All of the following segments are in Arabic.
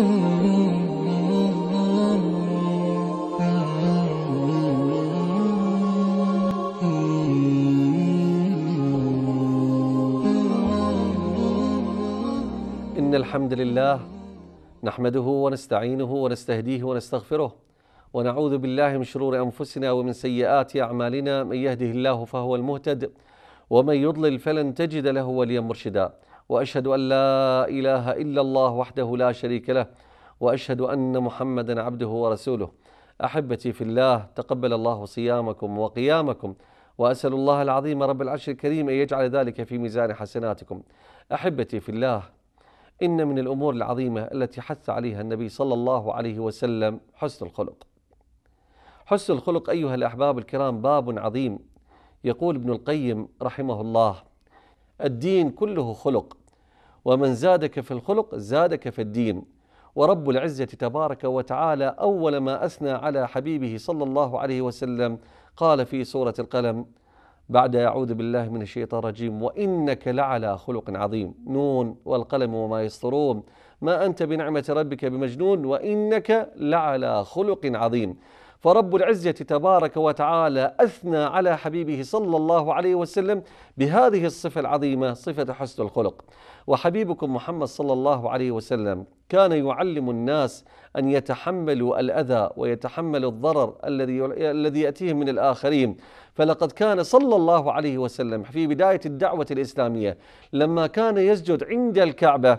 إن الحمد لله نحمده ونستعينه ونستهديه ونستغفره ونعوذ بالله من شرور أنفسنا ومن سيئات أعمالنا من يهده الله فهو المهتد ومن يضلل فلن تجد له وليا مرشدا واشهد ان لا اله الا الله وحده لا شريك له واشهد ان محمدا عبده ورسوله احبتي في الله تقبل الله صيامكم وقيامكم واسال الله العظيم رب العرش الكريم ان يجعل ذلك في ميزان حسناتكم احبتي في الله ان من الامور العظيمه التي حث عليها النبي صلى الله عليه وسلم حسن الخلق حسن الخلق ايها الاحباب الكرام باب عظيم يقول ابن القيم رحمه الله الدين كله خلق ومن زادك في الخلق زادك في الدين ورب العزه تبارك وتعالى اول ما اثنى على حبيبه صلى الله عليه وسلم قال في سوره القلم بعد اعوذ بالله من الشيطان الرجيم وانك لعلى خلق عظيم نون والقلم وما يسطرون ما انت بنعمه ربك بمجنون وانك لعلى خلق عظيم فرب العزه تبارك وتعالى اثنى على حبيبه صلى الله عليه وسلم بهذه الصفه العظيمه صفه حسن الخلق وحبيبكم محمد صلى الله عليه وسلم كان يعلم الناس ان يتحملوا الاذى ويتحملوا الضرر الذي الذي ياتيهم من الاخرين فلقد كان صلى الله عليه وسلم في بدايه الدعوه الاسلاميه لما كان يسجد عند الكعبه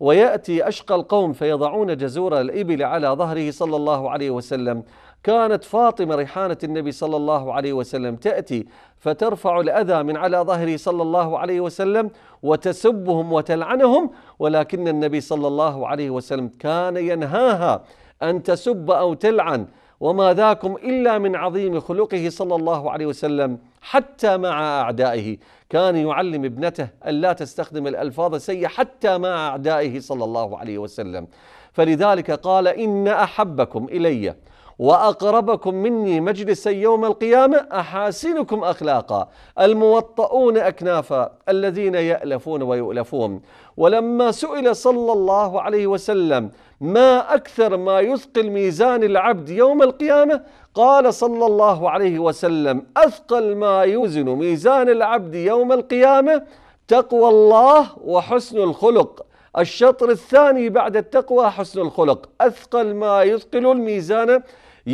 وياتي اشقى القوم فيضعون جزور الابل على ظهره صلى الله عليه وسلم كانت فاطمه ريحانه النبي صلى الله عليه وسلم تاتي فترفع الاذى من على ظهره صلى الله عليه وسلم وتسبهم وتلعنهم ولكن النبي صلى الله عليه وسلم كان ينهاها ان تسب او تلعن وما ذاكم الا من عظيم خلقه صلى الله عليه وسلم حتى مع اعدائه، كان يعلم ابنته الا تستخدم الالفاظ السيئه حتى مع اعدائه صلى الله عليه وسلم، فلذلك قال ان احبكم الي واقربكم مني مجلسا يوم القيامه احاسنكم اخلاقا الموطؤون اكنافا الذين يالفون ويؤلفون ولما سئل صلى الله عليه وسلم ما اكثر ما يثقل ميزان العبد يوم القيامه قال صلى الله عليه وسلم اثقل ما يوزن ميزان العبد يوم القيامه تقوى الله وحسن الخلق الشطر الثاني بعد التقوى حسن الخلق أثقل ما يثقل الميزان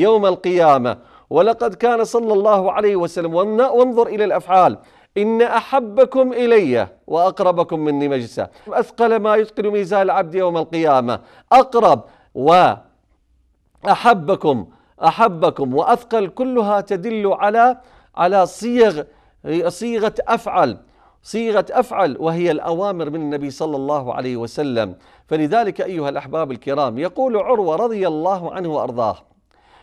يوم القيامة ولقد كان صلى الله عليه وسلم وانظر إلى الأفعال إن أحبكم إلي وأقربكم مني مجلسا أثقل ما يثقل ميزان العبد يوم القيامة أقرب وأحبكم أحبكم وأثقل كلها تدل على على صيغ صيغة أفعل صيغة أفعل وهي الأوامر من النبي صلى الله عليه وسلم فلذلك أيها الأحباب الكرام يقول عروة رضي الله عنه وأرضاه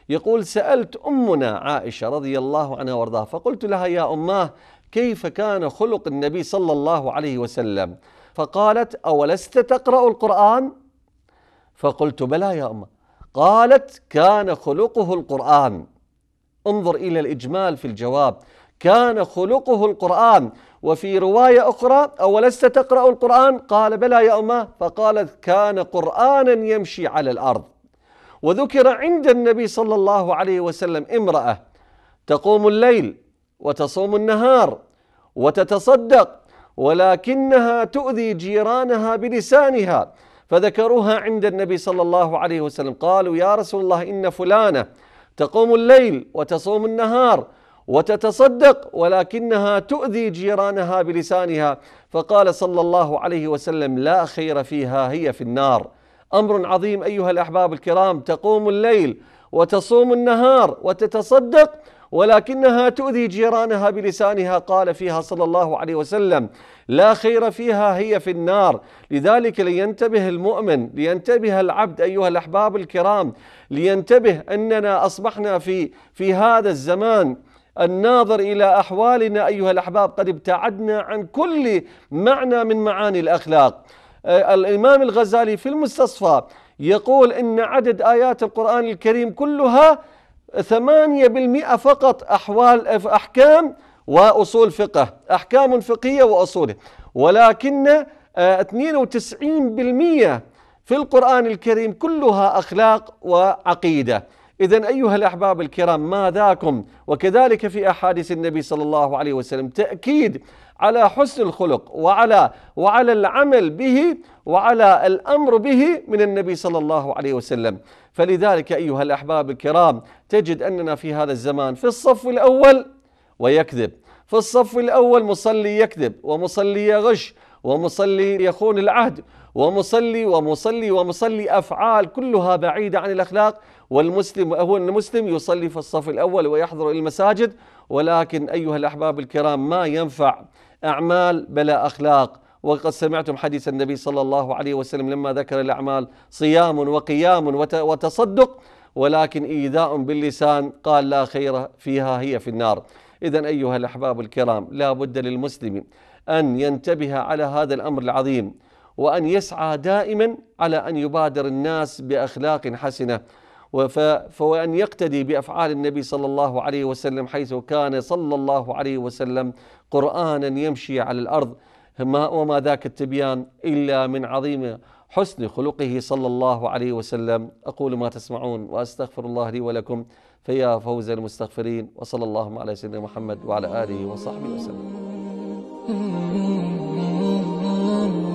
يقول سألت أمنا عائشة رضي الله عنها وارضاها فقلت لها يا أماه كيف كان خلق النبي صلى الله عليه وسلم فقالت أولست تقرأ القرآن فقلت بلى يا أمه قالت كان خلقه القرآن انظر إلى الإجمال في الجواب كان خلقه القرآن وفي رواية أخرى أولست تقرأ القرآن قال بلى يا أمه فقالت كان قرآنا يمشي على الأرض وذكر عند النبي صلى الله عليه وسلم امرأة تقوم الليل وتصوم النهار وتتصدق ولكنها تؤذي جيرانها بلسانها فذكروها عند النبي صلى الله عليه وسلم قالوا يا رسول الله إن فلانة تقوم الليل وتصوم النهار وتتصدق ولكنها تؤذي جيرانها بلسانها فقال صلى الله عليه وسلم لا خير فيها هي في النار امر عظيم ايها الاحباب الكرام تقوم الليل وتصوم النهار وتتصدق ولكنها تؤذي جيرانها بلسانها قال فيها صلى الله عليه وسلم لا خير فيها هي في النار لذلك لينتبه المؤمن لينتبه العبد ايها الاحباب الكرام لينتبه اننا اصبحنا في في هذا الزمان الناظر الى احوالنا ايها الاحباب قد ابتعدنا عن كل معنى من معاني الاخلاق آه، الإمام الغزالي في المستصفى يقول إن عدد آيات القرآن الكريم كلها ثمانية بالمئة فقط أحوال أحكام وأصول فقه أحكام فقهية وأصوله ولكن 92% آه، في القرآن الكريم كلها أخلاق وعقيدة إذا أيها الأحباب الكرام ما ذاكم وكذلك في أحاديث النبي صلى الله عليه وسلم تأكيد على حسن الخلق وعلى وعلى العمل به وعلى الأمر به من النبي صلى الله عليه وسلم فلذلك أيها الأحباب الكرام تجد أننا في هذا الزمان في الصف الأول ويكذب في الصف الأول مصلي يكذب ومصلي يغش ومصلي يخون العهد ومصلي ومصلي ومصلي أفعال كلها بعيدة عن الأخلاق والمسلم هو المسلم يصلي في الصف الأول ويحضر إلى المساجد ولكن أيها الأحباب الكرام ما ينفع أعمال بلا أخلاق وقد سمعتم حديث النبي صلى الله عليه وسلم لما ذكر الأعمال صيام وقيام وتصدق ولكن إيذاء باللسان قال لا خير فيها هي في النار إذا أيها الأحباب الكرام لا بد للمسلم ان ينتبه على هذا الامر العظيم وان يسعى دائما على ان يبادر الناس باخلاق حسنه وأن يقتدي بأفعال النبي صلى الله عليه وسلم حيث كان صلى الله عليه وسلم قرآنا يمشي على الأرض وما ذاك التبيان إلا من عظيم حسن خلقه صلى الله عليه وسلم أقول ما تسمعون وأستغفر الله لي ولكم فيا فوز المستغفرين وصلى الله على سيدنا محمد وعلى آله وصحبه وسلم Mm-hmm.